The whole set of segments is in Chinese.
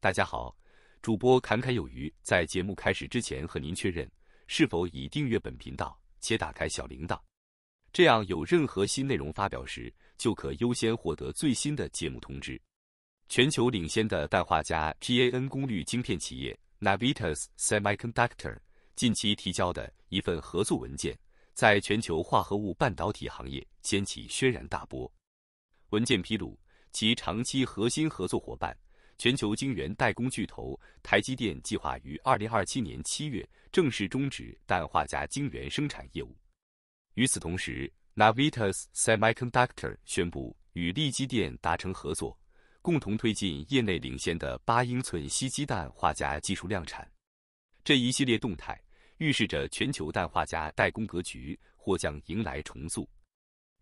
大家好，主播侃侃有余。在节目开始之前，和您确认是否已订阅本频道且打开小铃铛，这样有任何新内容发表时，就可优先获得最新的节目通知。全球领先的氮化镓 （GaN） 功率晶片企业 n a v i t a s Semiconductor 近期提交的一份合作文件，在全球化合物半导体行业掀起轩然大波。文件披露，其长期核心合作伙伴。全球晶圆代工巨头台积电计划于二零二七年七月正式终止氮化镓晶圆生产业务。与此同时 n a v i t a Semiconductor s 宣布与利基电达成合作，共同推进业内领先的八英寸稀基氮化镓技术量产。这一系列动态预示着全球氮化镓代工格局或将迎来重塑。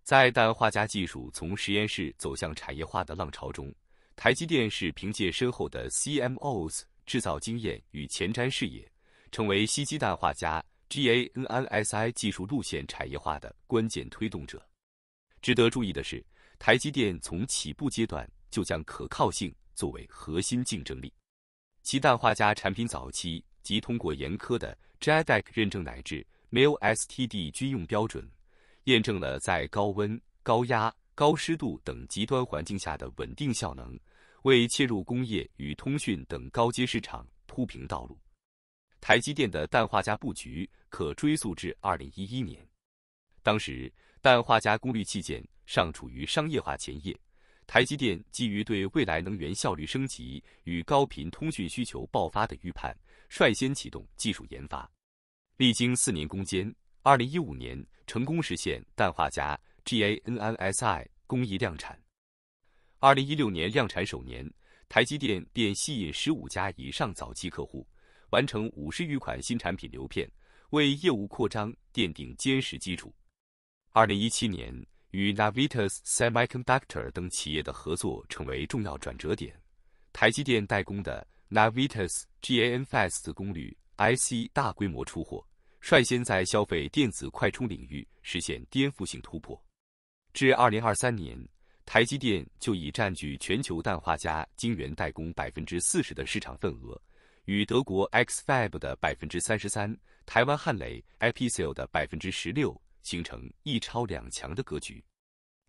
在氮化镓技术从实验室走向产业化的浪潮中。台积电是凭借深厚的 CMOS 制造经验与前瞻视野，成为西基氮化镓 （GANNSI） 技术路线产业化的关键推动者。值得注意的是，台积电从起步阶段就将可靠性作为核心竞争力。其氮化镓产品早期即通过严苛的 JEDEC 认证乃至 MIL STD 军用标准，验证了在高温、高压。高湿度等极端环境下的稳定效能，为切入工业与通讯等高阶市场铺平道路。台积电的氮化镓布局可追溯至二零一一年，当时氮化镓功率器件尚处于商业化前夜。台积电基于对未来能源效率升级与高频通讯需求爆发的预判，率先启动技术研发。历经四年攻坚，二零一五年成功实现氮化镓。g a n n s i 工艺量产，二零一六年量产首年，台积电便吸引十五家以上早期客户，完成五十余款新产品流片，为业务扩张奠定坚实基础。二零一七年，与 n a v i t a Semiconductor s 等企业的合作成为重要转折点，台积电代工的 n a v i t a s GaNFast 功率 IC 大规模出货，率先在消费电子快充领域实现颠覆性突破。至二零二三年，台积电就已占据全球氮化镓晶圆代工百分之四十的市场份额，与德国 Xfab 的百分之三十三、台湾汉磊 i p c e l 的百分之十六形成一超两强的格局。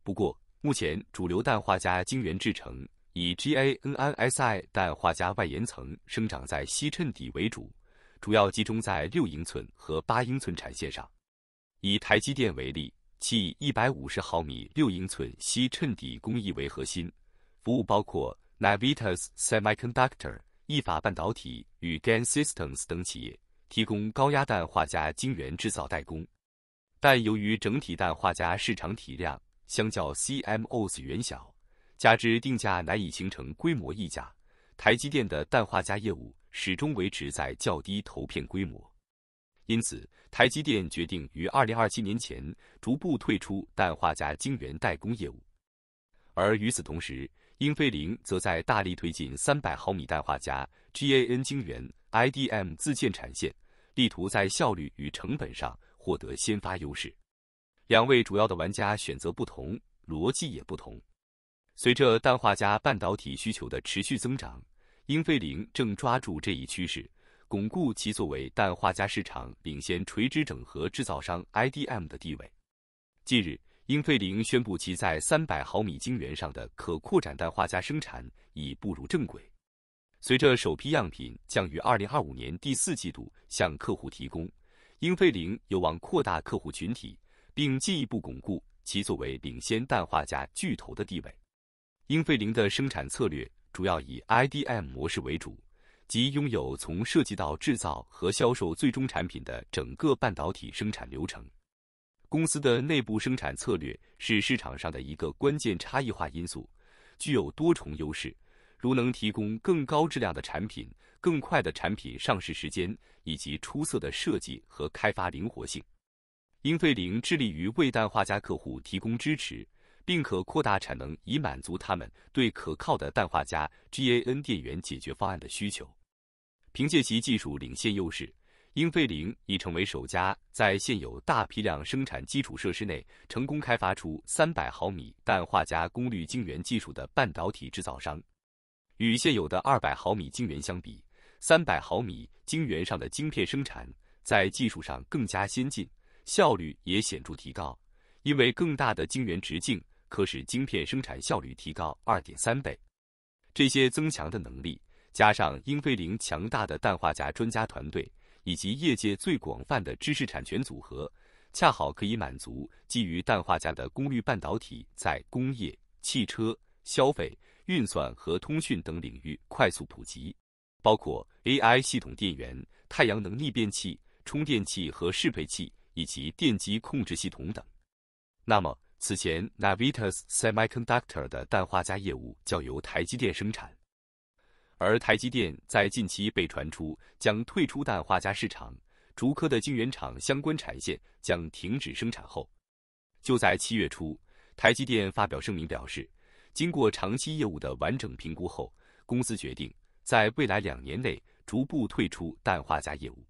不过，目前主流氮化镓晶圆制成以 GaNSi 氮化镓外延层生长在吸衬底为主，主要集中在六英寸和八英寸产线上。以台积电为例。其以一百五十毫米六英寸锡衬底工艺为核心，服务包括 n a v i t a s Semiconductor、意法半导体与 GaN Systems 等企业，提供高压氮化镓晶圆制造代工。但由于整体氮化镓市场体量相较 CMOS 远小，加之定价难以形成规模溢价，台积电的氮化镓业务始终维持在较低投片规模。因此，台积电决定于二零二七年前逐步退出氮化镓晶圆代工业务，而与此同时，英飞凌则在大力推进三百毫米氮化镓 GaN 晶圆 IDM 自建产线，力图在效率与成本上获得先发优势。两位主要的玩家选择不同，逻辑也不同。随着氮化镓半导体需求的持续增长，英飞凌正抓住这一趋势。巩固其作为氮化镓市场领先垂直整合制造商 IDM 的地位。近日，英飞凌宣布其在300毫米晶圆上的可扩展氮化镓生产已步入正轨。随着首批样品将于2025年第四季度向客户提供，英飞凌有望扩大客户群体，并进一步巩固其作为领先氮化镓巨头的地位。英飞凌的生产策略主要以 IDM 模式为主。即拥有从设计到制造和销售最终产品的整个半导体生产流程。公司的内部生产策略是市场上的一个关键差异化因素，具有多重优势，如能提供更高质量的产品、更快的产品上市时间以及出色的设计和开发灵活性。英飞凌致力于为氮化镓客户提供支持，并可扩大产能以满足他们对可靠的氮化镓 GaN 电源解决方案的需求。凭借其技术领先优势，英飞凌已成为首家在现有大批量生产基础设施内成功开发出300毫米氮化镓功率晶圆技术的半导体制造商。与现有的200毫米晶圆相比，300毫米晶圆上的晶片生产在技术上更加先进，效率也显著提高。因为更大的晶圆直径可使晶片生产效率提高2.3倍。这些增强的能力。加上英飞凌强大的氮化镓专家团队以及业界最广泛的知识产权组合，恰好可以满足基于氮化镓的功率半导体在工业、汽车、消费、运算和通讯等领域快速普及，包括 AI 系统电源、太阳能逆变器、充电器和适配器以及电机控制系统等。那么，此前 n a v i t a s Semiconductor 的氮化镓业务交由台积电生产。而台积电在近期被传出将退出氮化镓市场，竹科的晶圆厂相关产线将停止生产后，就在七月初，台积电发表声明表示，经过长期业务的完整评估后，公司决定在未来两年内逐步退出氮化镓业务。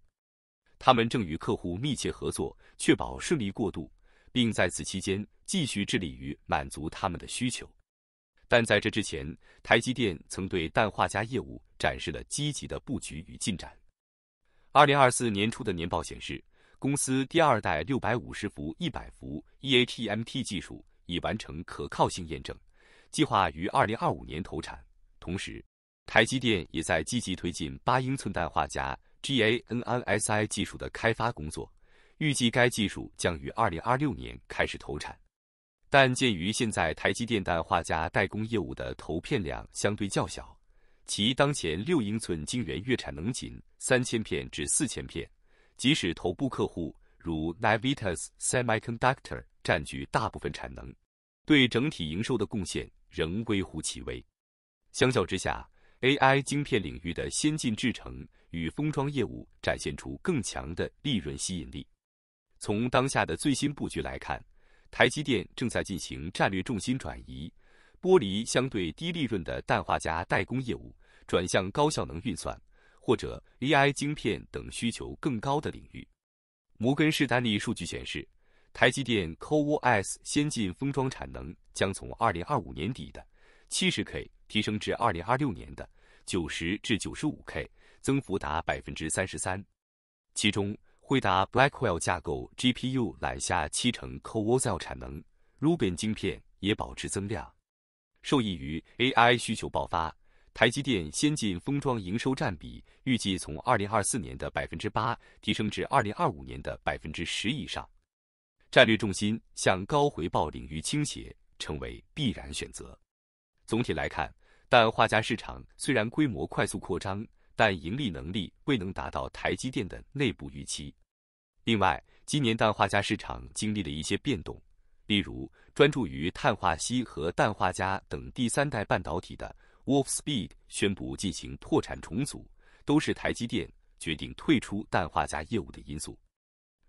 他们正与客户密切合作，确保顺利过渡，并在此期间继续致力于满足他们的需求。但在这之前，台积电曾对氮化镓业务展示了积极的布局与进展。二零二四年初的年报显示，公司第二代六百五十伏、一百伏 EHEMT 技术已完成可靠性验证，计划于二零二五年投产。同时，台积电也在积极推进八英寸氮化镓 （GaNSi） 技术的开发工作，预计该技术将于二零二六年开始投产。但鉴于现在台积电氮化镓代工业务的投片量相对较小，其当前六英寸晶圆月产能仅三千片至四千片，即使头部客户如 n v i t a Semiconductor 占据大部分产能，对整体营收的贡献仍微乎其微。相较之下，AI 晶片领域的先进制程与封装业务展现出更强的利润吸引力。从当下的最新布局来看。台积电正在进行战略重心转移，剥离相对低利润的氮化镓代工业务，转向高效能运算或者 AI 晶片等需求更高的领域。摩根士丹利数据显示，台积电 CoWoS 先进封装产能将从2025年底的 70K 提升至2026年的90至 95K，增幅达33%，其中。惠达 Blackwell 架构 GPU 揽下七成 CoWoS l 产能，Rubin 晶片也保持增量。受益于 AI 需求爆发，台积电先进封装营收占比预计从2024年的百分之八提升至2025年的百分之十以上。战略重心向高回报领域倾斜，成为必然选择。总体来看，但画家市场虽然规模快速扩张。但盈利能力未能达到台积电的内部预期。另外，今年氮化镓市场经历了一些变动，例如专注于碳化硅和氮化镓等第三代半导体的 Wolf Speed 宣布进行破产重组，都是台积电决定退出氮化镓业务的因素。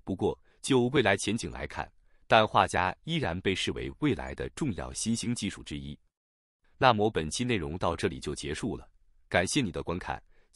不过，就未来前景来看，氮化镓依然被视为未来的重要新兴技术之一。那么本期内容到这里就结束了，感谢你的观看。